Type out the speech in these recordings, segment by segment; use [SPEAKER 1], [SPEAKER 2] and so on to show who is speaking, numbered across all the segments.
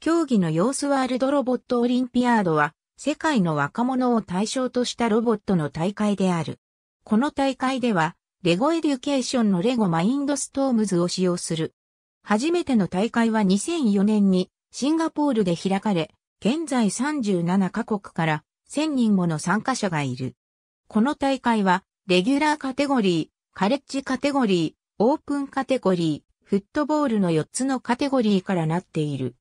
[SPEAKER 1] 競技の様子ワールドロボットオリンピアードは、世界の若者を対象としたロボットの大会である。この大会では、レゴエデュケーションのレゴマインドストームズを使用する。初めての大会は2004年にシンガポールで開かれ、現在37カ国から1000人もの参加者がいる。この大会は、レギュラーカテゴリー、カレッジカテゴリー、オープンカテゴリー、フットボールの4つのカテゴリーからなっている。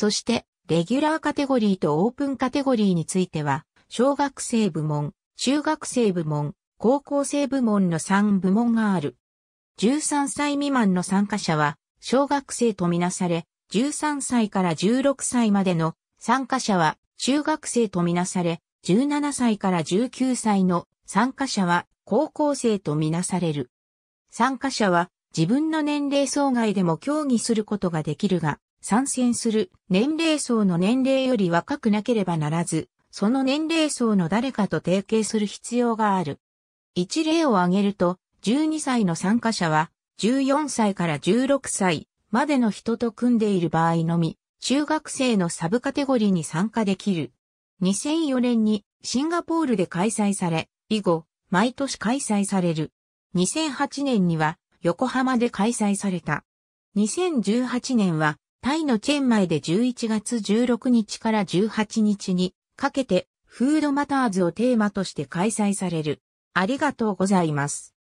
[SPEAKER 1] そして、レギュラーカテゴリーとオープンカテゴリーについては、小学生部門、中学生部門、高校生部門の3部門がある。13歳未満の参加者は、小学生とみなされ、13歳から16歳までの参加者は、中学生とみなされ、17歳から19歳の参加者は、高校生とみなされる。参加者は、自分の年齢層外でも競技することができるが、参戦する年齢層の年齢より若くなければならず、その年齢層の誰かと提携する必要がある。一例を挙げると、12歳の参加者は、14歳から16歳までの人と組んでいる場合のみ、中学生のサブカテゴリーに参加できる。2004年にシンガポールで開催され、以後、毎年開催される。2008年には横浜で開催された。2018年はタイのチェンマイで11月16日から18日にかけてフードマターズをテーマとして開催される。ありがとうございます。